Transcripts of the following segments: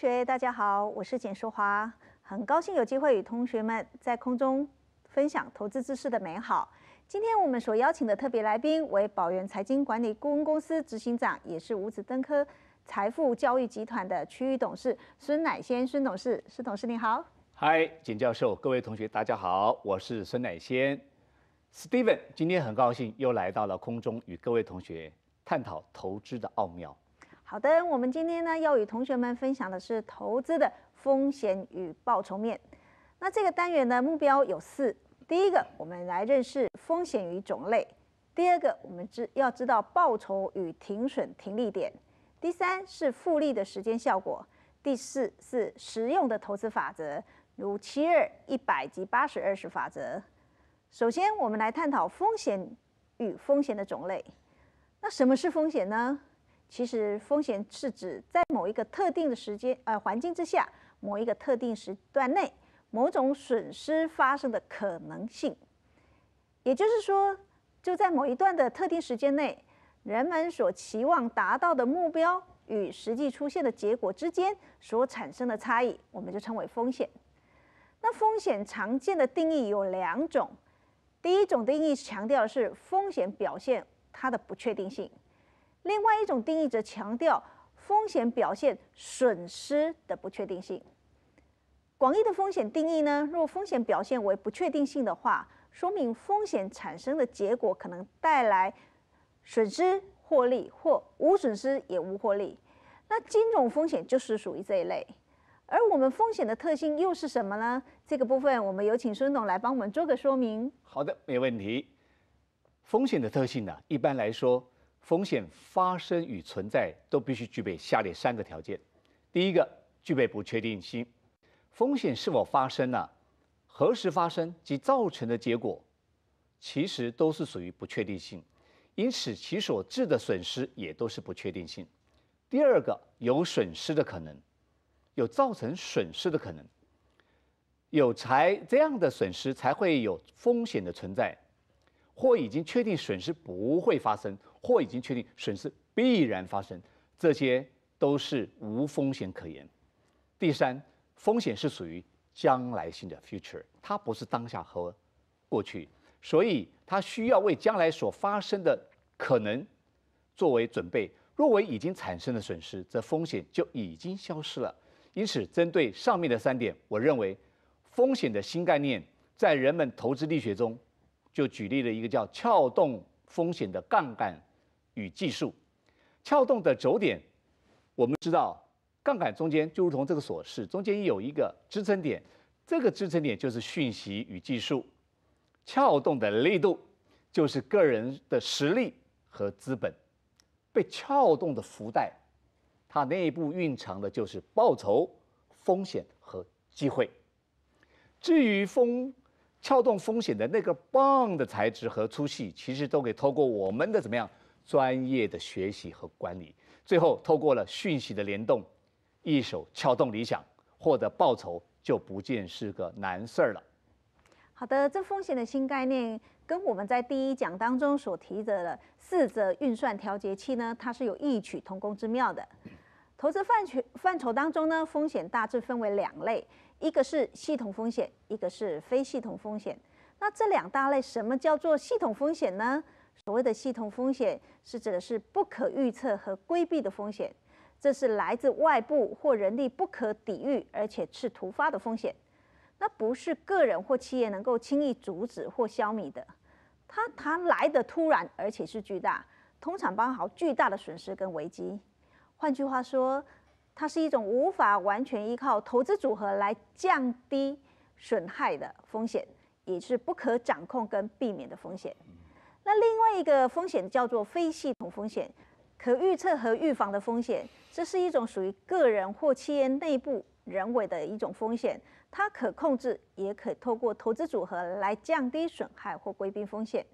学大家好，我是简淑华，很高兴有机会与同学们在空中分享投资知识的美好。今天我们所邀请的特别来宾为宝源财经管理顾问公司执行长，也是五子登科财富教育集团的区域董事孙乃先孙董事。孙董事你好，嗨，简教授，各位同学大家好，我是孙乃先，Steven。今天很高兴又来到了空中与各位同学探讨投资的奥妙。好的，我们今天呢要与同学们分享的是投资的风险与报酬面。那这个单元的目标有四：第一个，我们来认识风险与种类；第二个，我们知要知道报酬与停损停利点；第三是复利的时间效果；第四是实用的投资法则，如七二、一百及八十二十法则。首先，我们来探讨风险与风险的种类。那什么是风险呢？其实，风险是指在某一个特定的时间、呃环境之下，某一个特定时段内，某种损失发生的可能性。也就是说，就在某一段的特定时间内，人们所期望达到的目标与实际出现的结果之间所产生的差异，我们就称为风险。那风险常见的定义有两种，第一种定义强调的是风险表现它的不确定性。另外一种定义则强调风险表现损失的不确定性。广义的风险定义呢，若风险表现为不确定性的话，说明风险产生的结果可能带来损失、获利或无损失也无获利。那金融风险就是属于这一类。而我们风险的特性又是什么呢？这个部分我们有请孙总来帮我们做个说明。好的，没问题。风险的特性呢，一般来说。风险发生与存在都必须具备下列三个条件：第一个，具备不确定性。风险是否发生了，何时发生及造成的结果，其实都是属于不确定性，因此其所致的损失也都是不确定性。第二个，有损失的可能，有造成损失的可能，有才这样的损失才会有风险的存在，或已经确定损失不会发生。或已经确定损失必然发生，这些都是无风险可言。第三，风险是属于将来性的 future，它不是当下和过去，所以它需要为将来所发生的可能作为准备。若为已经产生的损失，则风险就已经消失了。因此，针对上面的三点，我认为风险的新概念在人们投资力学中就举例了一个叫撬动风险的杠杆。与技术撬动的轴点，我们知道杠杆中间就如同这个锁匙，中间有一个支撑点，这个支撑点就是讯息与技术，撬动的力度就是个人的实力和资本，被撬动的福袋，它内部蕴藏的就是报酬、风险和机会。至于风撬动风险的那个棒的材质和粗细，其实都可以过我们的怎么样？专业的学习和管理，最后透过了讯息的联动，一手撬动理想，获得报酬就不见是个难事儿了。好的，这风险的新概念跟我们在第一讲当中所提的四则运算调节器呢，它是有异曲同工之妙的。投资范权范畴当中呢，风险大致分为两类，一个是系统风险，一个是非系统风险。那这两大类，什么叫做系统风险呢？所谓的系统风险，是指的是不可预测和规避的风险，这是来自外部或人力不可抵御，而且是突发的风险。那不是个人或企业能够轻易阻止或消弭的。它它来的突然，而且是巨大，通常包含巨大的损失跟危机。换句话说，它是一种无法完全依靠投资组合来降低损害的风险，也是不可掌控跟避免的风险。那另外一个风险叫做非系统风险，可预测和预防的风险，这是一种属于个人或企业内部人为的一种风险，它可控制，也可透过投资组合来降低损害或规避风险。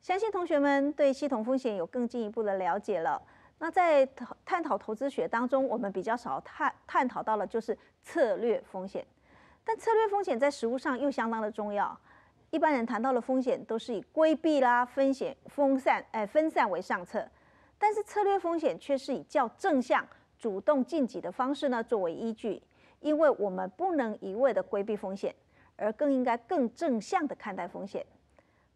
相信同学们对系统风险有更进一步的了解了。那在探讨投资学当中，我们比较少探探讨到了就是策略风险，但策略风险在实务上又相当的重要。一般人谈到的风险都是以规避啦、风险分散、哎分散为上策，但是策略风险却是以较正向、主动晋级的方式呢作为依据，因为我们不能一味的规避风险，而更应该更正向的看待风险，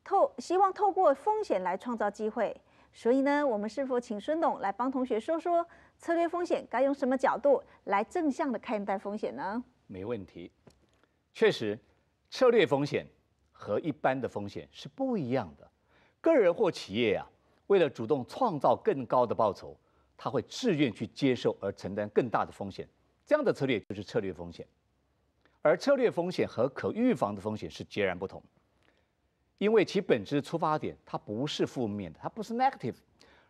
透希望透过风险来创造机会。所以呢，我们是否请孙董来帮同学说说策略风险该用什么角度来正向的看待风险呢？没问题，确实，策略风险。和一般的风险是不一样的，个人或企业呀，为了主动创造更高的报酬，他会自愿去接受而承担更大的风险。这样的策略就是策略风险，而策略风险和可预防的风险是截然不同，因为其本质出发点它不是负面的，它不是 negative，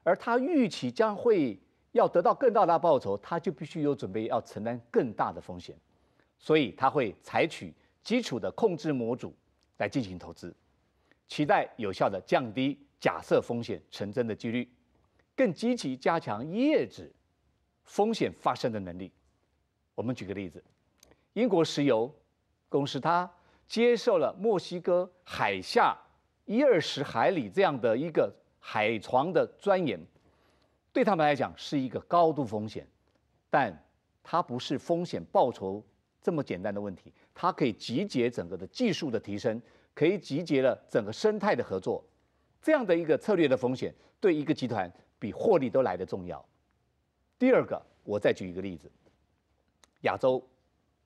而他预期将会要得到更大的报酬，他就必须有准备要承担更大的风险，所以他会采取基础的控制模组。来进行投资，期待有效的降低假设风险成真的几率，更积极加强业主风险发生的能力。我们举个例子，英国石油公司它接受了墨西哥海下一二十海里这样的一个海床的钻研，对他们来讲是一个高度风险，但它不是风险报酬。这么简单的问题，它可以集结整个的技术的提升，可以集结了整个生态的合作，这样的一个策略的风险，对一个集团比获利都来的重要。第二个，我再举一个例子，亚洲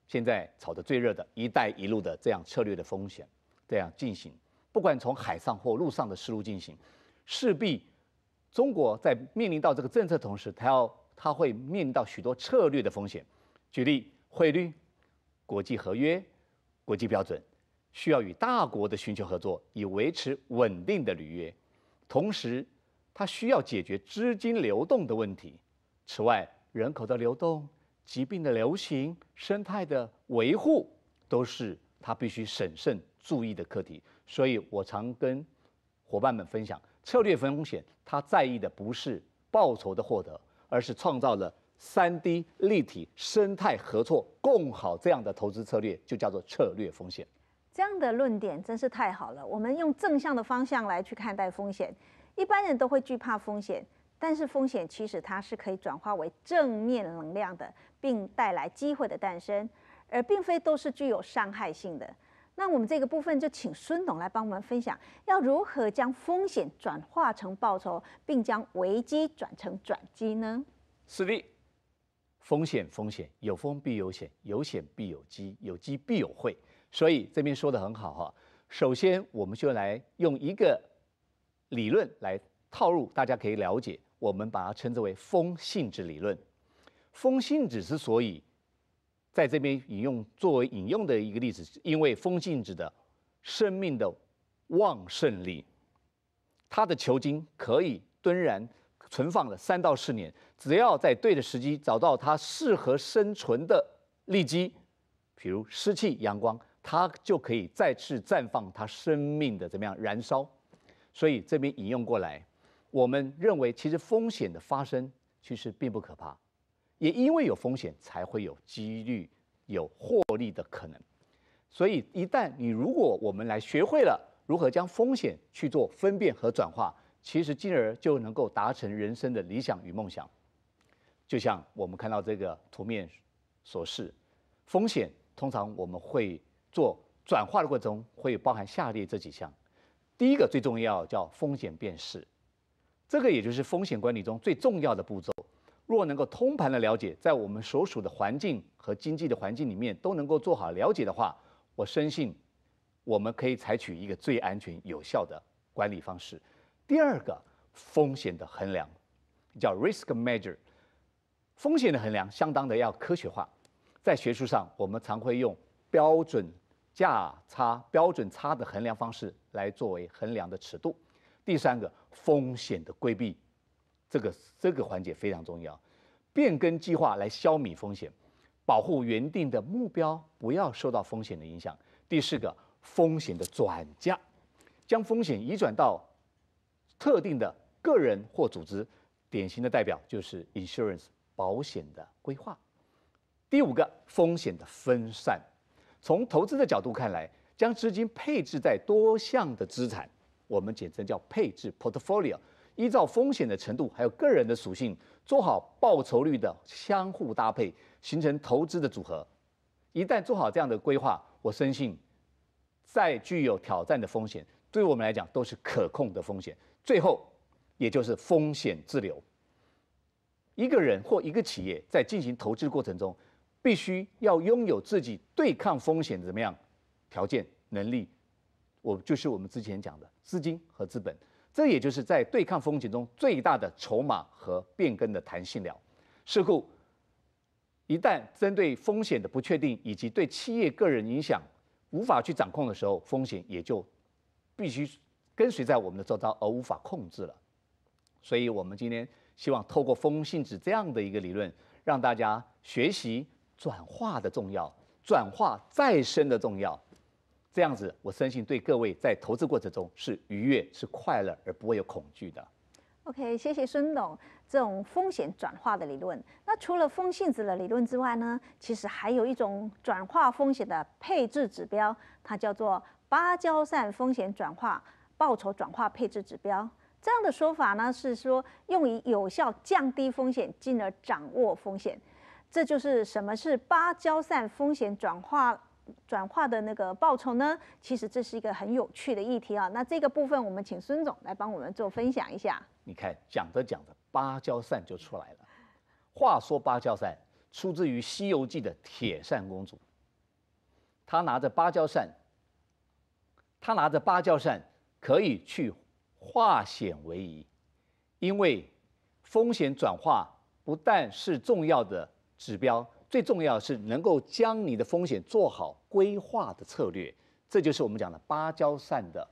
现在炒的最热的“一带一路”的这样策略的风险，这样进行，不管从海上或陆上的思路进行，势必中国在面临到这个政策同时，它要它会面临到许多策略的风险，举例汇率。国际合约、国际标准，需要与大国的寻求合作，以维持稳定的履约。同时，它需要解决资金流动的问题。此外，人口的流动、疾病的流行、生态的维护，都是它必须审慎注意的课题。所以，我常跟伙伴们分享，策略风险他在意的不是报酬的获得，而是创造了。三 D 立体生态合作共好这样的投资策略就叫做策略风险。这样的论点真是太好了。我们用正向的方向来去看待风险，一般人都会惧怕风险，但是风险其实它是可以转化为正面能量的，并带来机会的诞生，而并非都是具有伤害性的。那我们这个部分就请孙董来帮我们分享，要如何将风险转化成报酬，并将危机转成转机呢？是的。风险风险，有风必有险，有险必有机，有机必有会。所以这边说的很好哈。首先，我们就来用一个理论来套入，大家可以了解。我们把它称之为风性质理论。风性质之所以在这边引用作为引用的一个例子，因为风性质的生命的旺盛力，它的球茎可以蹲然。存放了三到四年，只要在对的时机找到它适合生存的利基，比如湿气、阳光，它就可以再次绽放它生命的怎么样燃烧。所以这边引用过来，我们认为其实风险的发生其实并不可怕，也因为有风险才会有几率有获利的可能。所以一旦你如果我们来学会了如何将风险去做分辨和转化。其实，进而就能够达成人生的理想与梦想。就像我们看到这个图面所示，风险通常我们会做转化的过程中，会包含下列这几项。第一个最重要叫风险辨识，这个也就是风险管理中最重要的步骤。若能够通盘的了解，在我们所属的环境和经济的环境里面都能够做好了解的话，我深信我们可以采取一个最安全有效的管理方式。第二个风险的衡量叫 risk measure，风险的衡量相当的要科学化，在学术上我们常会用标准价差、标准差的衡量方式来作为衡量的尺度。第三个风险的规避，这个这个环节非常重要，变更计划来消弭风险，保护原定的目标不要受到风险的影响。第四个风险的转嫁，将风险移转到。特定的个人或组织，典型的代表就是 insurance 保险的规划。第五个，风险的分散。从投资的角度看来，将资金配置在多项的资产，我们简称叫配置 （portfolio），依照风险的程度，还有个人的属性，做好报酬率的相互搭配，形成投资的组合。一旦做好这样的规划，我深信，再具有挑战的风险，对我们来讲都是可控的风险。最后，也就是风险自留。一个人或一个企业在进行投资过程中，必须要拥有自己对抗风险的怎么样条件能力。我就是我们之前讲的资金和资本，这也就是在对抗风险中最大的筹码和变更的弹性了。事故，一旦针对风险的不确定以及对企业个人影响无法去掌控的时候，风险也就必须。跟随在我们的周遭而无法控制了，所以，我们今天希望透过风信子这样的一个理论，让大家学习转化的重要，转化再生的重要，这样子，我深信对各位在投资过程中是愉悦、是快乐，而不会有恐惧的。OK，谢谢孙董这种风险转化的理论。那除了风信子的理论之外呢，其实还有一种转化风险的配置指标，它叫做芭蕉扇风险转化。报酬转化配置指标这样的说法呢，是说用于有效降低风险，进而掌握风险。这就是什么是芭蕉扇风险转化转化的那个报酬呢？其实这是一个很有趣的议题啊。那这个部分，我们请孙总来帮我们做分享一下。你看，讲着讲着，芭蕉扇就出来了。话说芭蕉扇出自于《西游记》的铁扇公主，她拿着芭蕉扇，她拿着芭蕉扇。可以去化险为夷，因为风险转化不但是重要的指标，最重要是能够将你的风险做好规划的策略。这就是我们讲的芭蕉扇的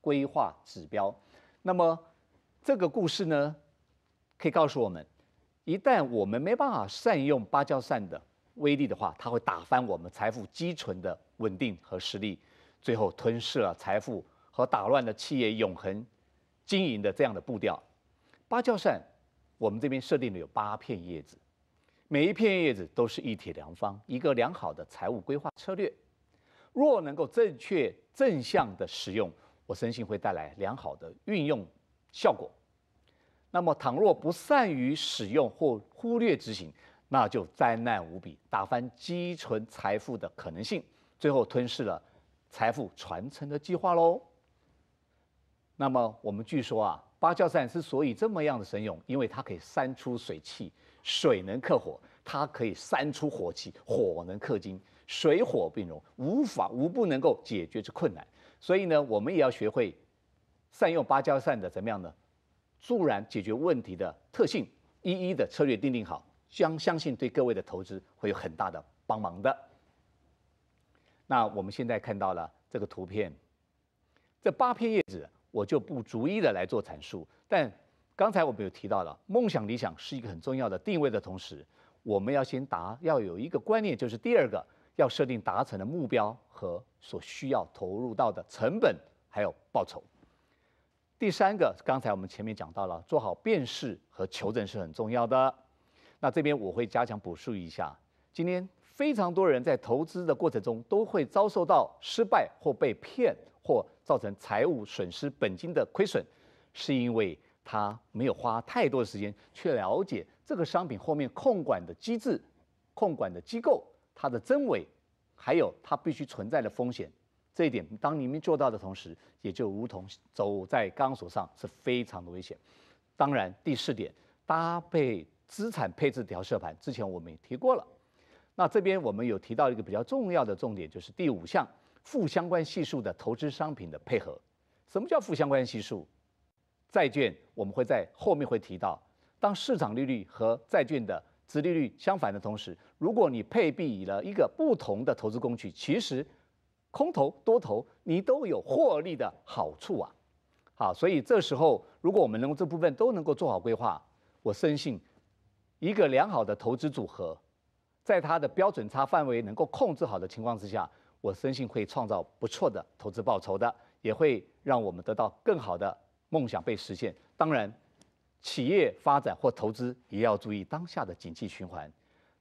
规划指标。那么这个故事呢，可以告诉我们：一旦我们没办法善用芭蕉扇的威力的话，它会打翻我们财富积存的稳定和实力，最后吞噬了财富。和打乱了企业永恒经营的这样的步调。芭蕉扇，我们这边设定的有八片叶子，每一片叶子都是一体良方，一个良好的财务规划策略。若能够正确正向的使用，我深信会带来良好的运用效果。那么，倘若不善于使用或忽略执行，那就灾难无比，打翻积存财富的可能性，最后吞噬了财富传承的计划喽。那么我们据说啊，芭蕉扇之所以这么样的神勇，因为它可以扇出水气，水能克火；它可以扇出火气，火能克金，水火并融，无法无不能够解决之困难。所以呢，我们也要学会善用芭蕉扇的怎么样呢？助燃解决问题的特性，一一的策略定定好，相相信对各位的投资会有很大的帮忙的。那我们现在看到了这个图片，这八片叶子。我就不逐一的来做阐述，但刚才我们有提到了，梦想理想是一个很重要的定位的同时，我们要先达，要有一个观念，就是第二个要设定达成的目标和所需要投入到的成本还有报酬。第三个，刚才我们前面讲到了，做好辨识和求证是很重要的。那这边我会加强补述一下，今天非常多人在投资的过程中都会遭受到失败或被骗或。造成财务损失、本金的亏损，是因为他没有花太多的时间去了解这个商品后面控管的机制、控管的机构、它的真伪，还有它必须存在的风险。这一点当你们做到的同时，也就如同走在钢索上，是非常的危险。当然，第四点搭配资产配置调色盘，之前我们也提过了。那这边我们有提到一个比较重要的重点，就是第五项。负相关系数的投资商品的配合，什么叫负相关系数？债券我们会在后面会提到。当市场利率和债券的值利率相反的同时，如果你配比了一个不同的投资工具，其实空头、多头你都有获利的好处啊。好，所以这时候如果我们能够这部分都能够做好规划，我深信一个良好的投资组合，在它的标准差范围能够控制好的情况之下。我深信会创造不错的投资报酬的，也会让我们得到更好的梦想被实现。当然，企业发展或投资也要注意当下的景气循环。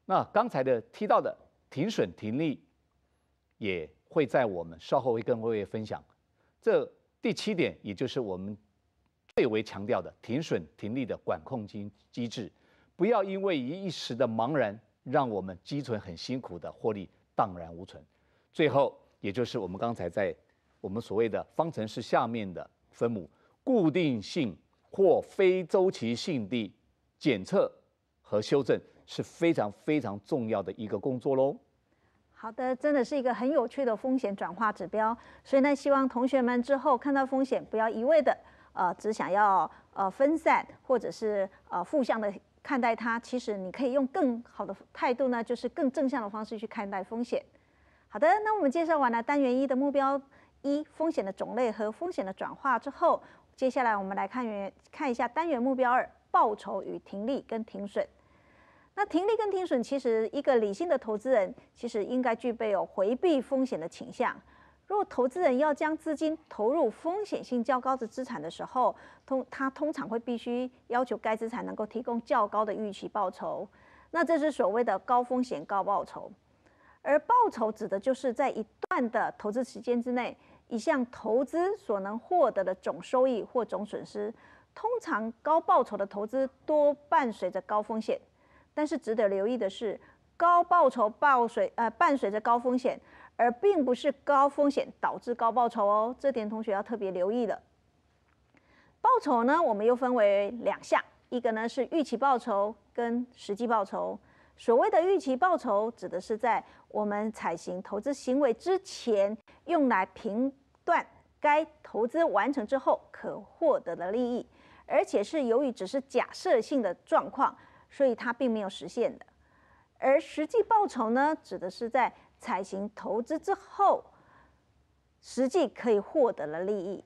那刚才的提到的停损停利，也会在我们稍后会跟各位分享。这第七点，也就是我们最为强调的停损停利的管控机机制，不要因为一一时的茫然，让我们积存很辛苦的获利荡然无存。最后，也就是我们刚才在我们所谓的方程式下面的分母固定性或非周期性的检测和修正，是非常非常重要的一个工作喽。好的，真的是一个很有趣的风险转化指标。所以呢，希望同学们之后看到风险，不要一味的呃只想要呃分散或者是呃负向的看待它。其实你可以用更好的态度呢，就是更正向的方式去看待风险。好的，那我们介绍完了单元一的目标一风险的种类和风险的转化之后，接下来我们来看元看一下单元目标二报酬与停利跟停损。那停利跟停损，其实一个理性的投资人其实应该具备有回避风险的倾向。如果投资人要将资金投入风险性较高的资产的时候，通他通常会必须要求该资产能够提供较高的预期报酬，那这是所谓的高风险高报酬。而报酬指的就是在一段的投资时间之内，一项投资所能获得的总收益或总损失。通常高报酬的投资多伴随着高风险，但是值得留意的是，高报酬伴随呃伴随着高风险，而并不是高风险导致高报酬哦，这点同学要特别留意的。报酬呢，我们又分为两项，一个呢是预期报酬跟实际报酬。所谓的预期报酬，指的是在我们采行投资行为之前，用来评断该投资完成之后可获得的利益，而且是由于只是假设性的状况，所以它并没有实现的。而实际报酬呢，指的是在采行投资之后，实际可以获得的利益。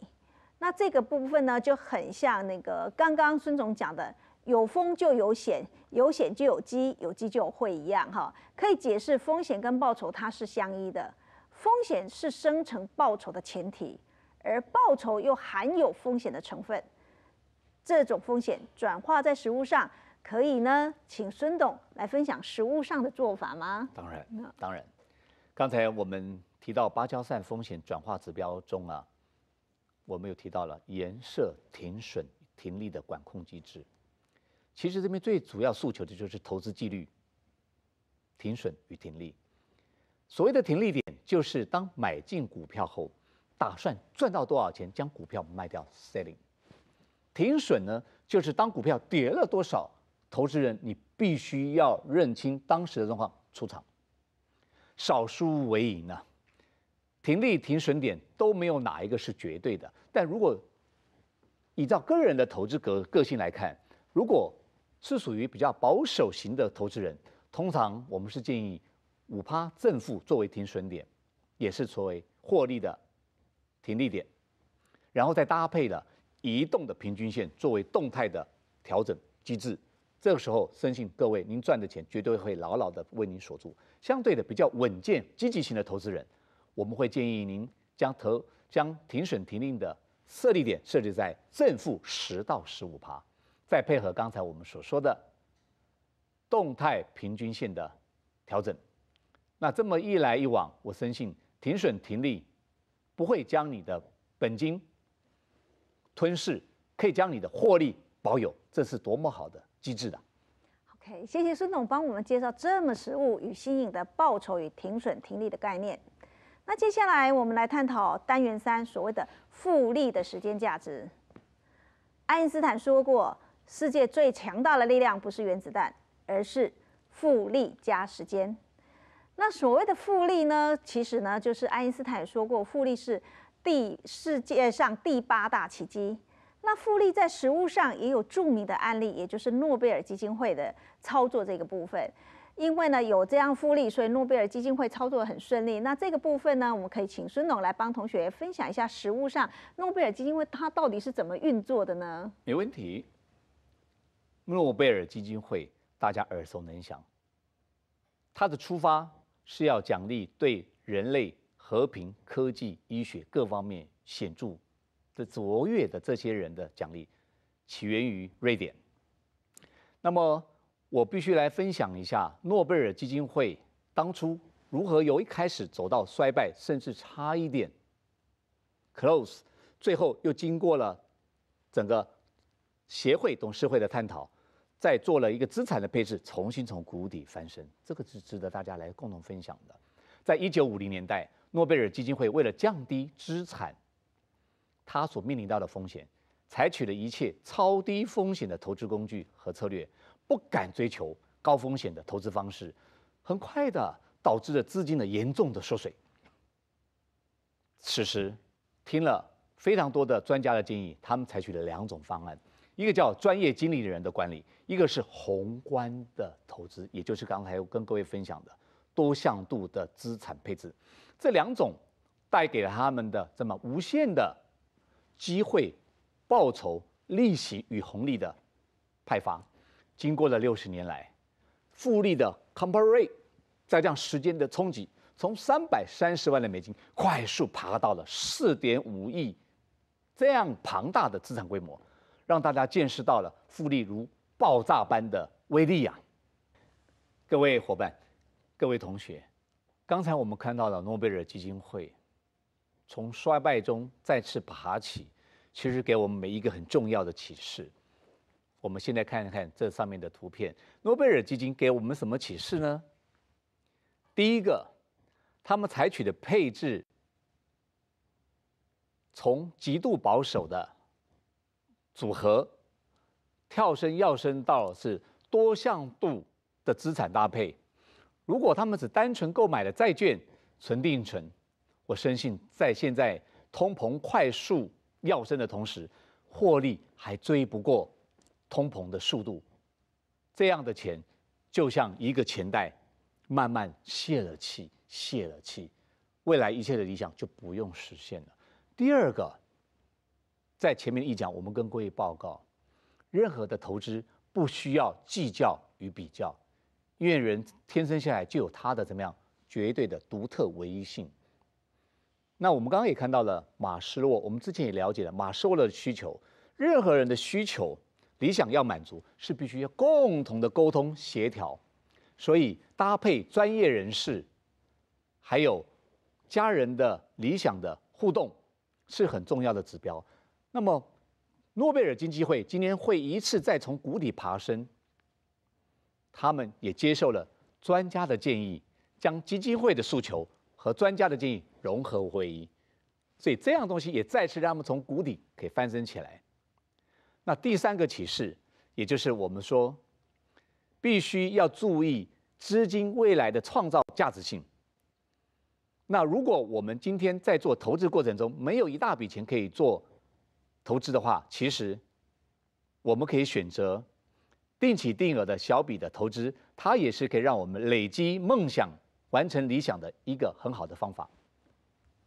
那这个部分呢，就很像那个刚刚孙总讲的。有风就有险，有险就有机，有机就有会一样哈，可以解释风险跟报酬它是相依的，风险是生成报酬的前提，而报酬又含有风险的成分。这种风险转化在食物上，可以呢，请孙董来分享食物上的做法吗？当然，当然。刚才我们提到芭蕉扇风险转化指标中啊，我们又提到了颜色停损停利的管控机制。其实这边最主要诉求的就是投资纪律。停损与停利，所谓的停利点，就是当买进股票后，打算赚到多少钱将股票卖掉 （selling）。停损呢，就是当股票跌了多少，投资人你必须要认清当时的状况出场，少输为赢啊。停利停损点都没有哪一个是绝对的，但如果依照个人的投资格个性来看，如果是属于比较保守型的投资人，通常我们是建议五趴正负作为停损点，也是作为获利的停利点，然后再搭配了移动的平均线作为动态的调整机制。这个时候，深信各位您赚的钱绝对会牢牢的为您锁住。相对的比较稳健、积极型的投资人，我们会建议您将投将停损停令的设立点设置在正负十到十五趴。再配合刚才我们所说的动态平均线的调整，那这么一来一往，我深信停损停利不会将你的本金吞噬，可以将你的获利保有，这是多么好的机制的。OK，谢谢孙总帮我们介绍这么实物与新颖的报酬与停损停利的概念。那接下来我们来探讨单元三所谓的复利的时间价值。爱因斯坦说过。世界最强大的力量不是原子弹，而是复利加时间。那所谓的复利呢？其实呢，就是爱因斯坦也说过，复利是第世界上第八大奇迹。那复利在实物上也有著名的案例，也就是诺贝尔基金会的操作这个部分。因为呢有这样复利，所以诺贝尔基金会操作很顺利。那这个部分呢，我们可以请孙总来帮同学分享一下实物上诺贝尔基金会它到底是怎么运作的呢？没问题。诺贝尔基金会，大家耳熟能详。它的出发是要奖励对人类和平、科技、医学各方面显著的卓越的这些人的奖励，起源于瑞典。那么，我必须来分享一下诺贝尔基金会当初如何由一开始走到衰败，甚至差一点 close，最后又经过了整个协会董事会的探讨。再做了一个资产的配置，重新从谷底翻身，这个是值得大家来共同分享的。在一九五零年代，诺贝尔基金会为了降低资产，它所面临到的风险，采取了一切超低风险的投资工具和策略，不敢追求高风险的投资方式，很快的导致了资金的严重的缩水。此时，听了非常多的专家的建议，他们采取了两种方案。一个叫专业经理人的管理，一个是宏观的投资，也就是刚才跟各位分享的多向度的资产配置，这两种带给了他们的这么无限的机会、报酬、利息与红利的派发。经过了六十年来复利的 c o m p a r n d i 在这样时间的冲击，从三百三十万的美金快速爬到了四点五亿这样庞大的资产规模。让大家见识到了复利如爆炸般的威力呀！各位伙伴，各位同学，刚才我们看到了诺贝尔基金会从衰败中再次爬起，其实给我们每一个很重要的启示。我们现在看一看这上面的图片，诺贝尔基金给我们什么启示呢？第一个，他们采取的配置从极度保守的。组合跳升、跃升到是多向度的资产搭配。如果他们只单纯购买了债券、存定存，我深信在现在通膨快速跃升的同时，获利还追不过通膨的速度，这样的钱就像一个钱袋，慢慢泄了气，泄了气，未来一切的理想就不用实现了。第二个。在前面一讲，我们跟各位报告，任何的投资不需要计较与比较，因为人天生下来就有他的怎么样绝对的独特唯一性。那我们刚刚也看到了马斯洛，我们之前也了解了马斯洛的需求，任何人的需求理想要满足，是必须要共同的沟通协调，所以搭配专业人士，还有家人的理想的互动是很重要的指标。那么，诺贝尔基金会今年会一次再从谷底爬升。他们也接受了专家的建议，将基金会的诉求和专家的建议融合为一，所以这样东西也再次让他们从谷底可以翻身起来。那第三个启示，也就是我们说，必须要注意资金未来的创造价值性。那如果我们今天在做投资过程中没有一大笔钱可以做，投资的话，其实我们可以选择定期定额的小笔的投资，它也是可以让我们累积梦想、完成理想的一个很好的方法。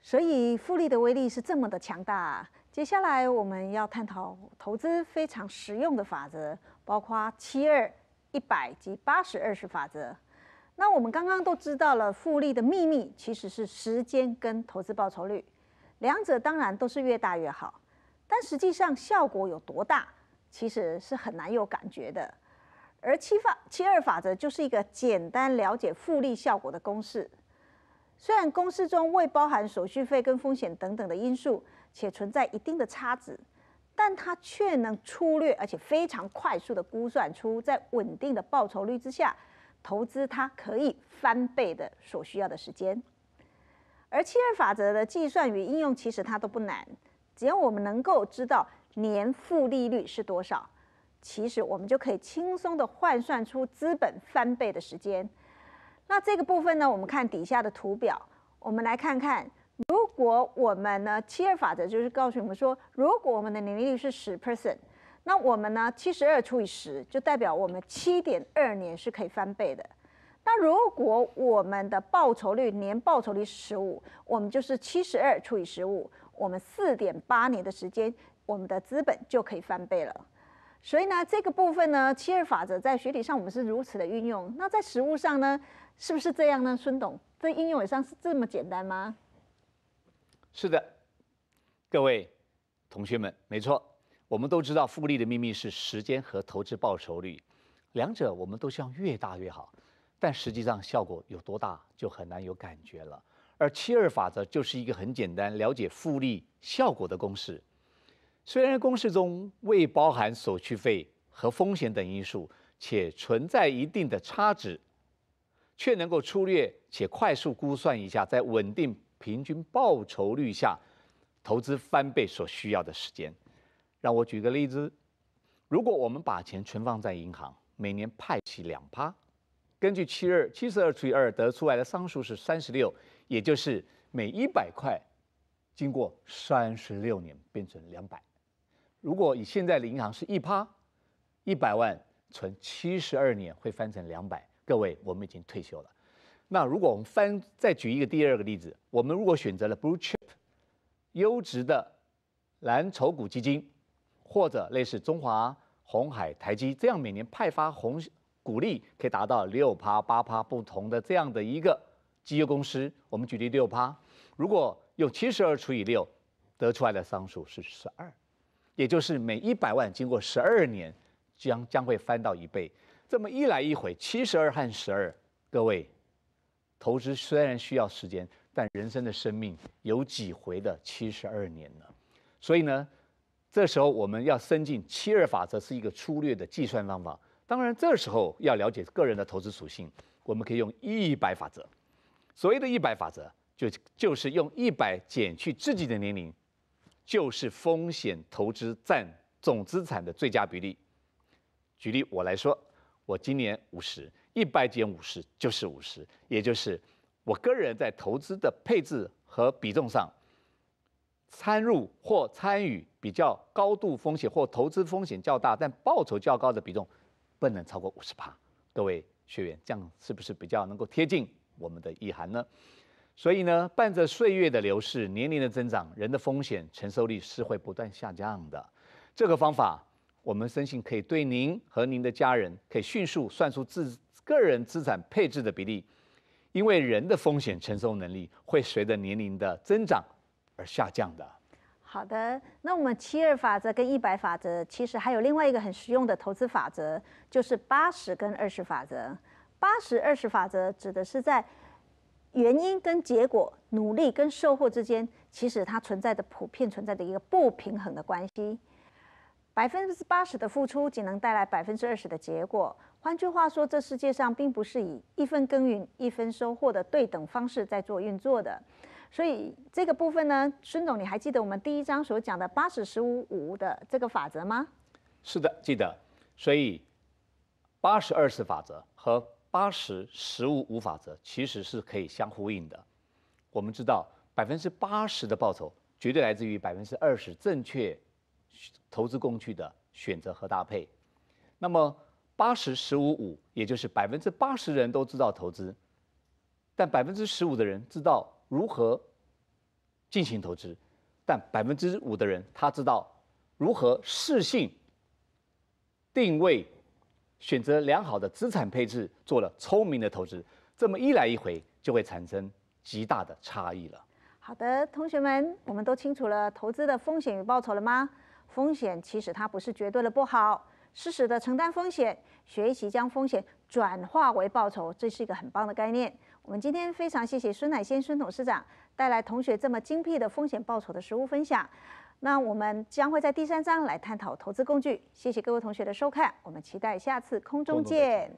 所以复利的威力是这么的强大。接下来我们要探讨投资非常实用的法则，包括七二、一百及八十二十法则。那我们刚刚都知道了复利的秘密，其实是时间跟投资报酬率，两者当然都是越大越好。但实际上效果有多大，其实是很难有感觉的。而七法七二法则就是一个简单了解复利效果的公式。虽然公式中未包含手续费跟风险等等的因素，且存在一定的差值，但它却能粗略而且非常快速地估算出在稳定的报酬率之下，投资它可以翻倍的所需要的时间。而七二法则的计算与应用，其实它都不难。只要我们能够知道年复利率是多少，其实我们就可以轻松的换算出资本翻倍的时间。那这个部分呢，我们看底下的图表，我们来看看，如果我们呢七二法则就是告诉我们说，如果我们的年利率是十 percent，那我们呢七十二除以十就代表我们七点二年是可以翻倍的。那如果我们的报酬率年报酬率是十五，我们就是七十二除以十五。我们四点八年的时间，我们的资本就可以翻倍了。所以呢，这个部分呢，七二法则在学理上我们是如此的运用。那在实物上呢，是不是这样呢？孙董在应用上是这么简单吗？是的，各位同学们，没错。我们都知道复利的秘密是时间和投资报酬率，两者我们都希望越大越好，但实际上效果有多大就很难有感觉了。而七二法则就是一个很简单了解复利效果的公式。虽然公式中未包含手续费和风险等因素，且存在一定的差值，却能够粗略且快速估算一下，在稳定平均报酬率下，投资翻倍所需要的时间。让我举个例子：如果我们把钱存放在银行，每年派息两趴。根据七二七十二除以二得出来的商数是三十六，也就是每一百块经过三十六年变成两百。如果以现在的银行是一趴，一百万存七十二年会翻成两百。各位，我们已经退休了。那如果我们翻再举一个第二个例子，我们如果选择了 blue chip 优质的蓝筹股基金，或者类似中华、红海、台积这样每年派发红。股利可以达到六趴八趴不同的这样的一个绩优公司，我们举例六趴，如果用七十二除以六，得出来的商数是十二，也就是每一百万经过十二年将将会翻到一倍。这么一来一回，七十二和十二，各位投资虽然需要时间，但人生的生命有几回的七十二年呢？所以呢，这时候我们要伸进七二法则是一个粗略的计算方法。当然，这时候要了解个人的投资属性，我们可以用一百法则。所谓的一百法则，就就是用一百减去自己的年龄，就是风险投资占总资产的最佳比例。举例我来说，我今年五十，一百减五十就是五十，也就是我个人在投资的配置和比重上，参入或参与比较高度风险或投资风险较大但报酬较高的比重。不能超过五十帕。各位学员，这样是不是比较能够贴近我们的意涵呢？所以呢，伴着岁月的流逝，年龄的增长，人的风险承受力是会不断下降的。这个方法，我们深信可以对您和您的家人，可以迅速算出自个人资产配置的比例，因为人的风险承受能力会随着年龄的增长而下降的。好的，那我们七二法则跟一百法则，其实还有另外一个很实用的投资法则，就是八十跟二十法则。八十二十法则指的是在原因跟结果、努力跟收获之间，其实它存在着普遍存在的一个不平衡的关系。百分之八十的付出，仅能带来百分之二十的结果。换句话说，这世界上并不是以一分耕耘一分收获的对等方式在做运作的。所以这个部分呢，孙总，你还记得我们第一章所讲的八十十五五的这个法则吗？是的，记得。所以八十二次法则和八十十五五法则其实是可以相呼应的。我们知道，百分之八十的报酬绝对来自于百分之二十正确投资工具的选择和搭配。那么，八十十五五，也就是百分之八十人都知道投资，但百分之十五的人知道。如何进行投资？但百分之五的人他知道如何适性定位、选择良好的资产配置，做了聪明的投资。这么一来一回，就会产生极大的差异了。好的，同学们，我们都清楚了投资的风险与报酬了吗？风险其实它不是绝对的不好，适时的承担风险，学习将风险转化为报酬，这是一个很棒的概念。我们今天非常谢谢孙乃先孙董事长带来同学这么精辟的风险报酬的实物分享。那我们将会在第三章来探讨投资工具。谢谢各位同学的收看，我们期待下次空中见。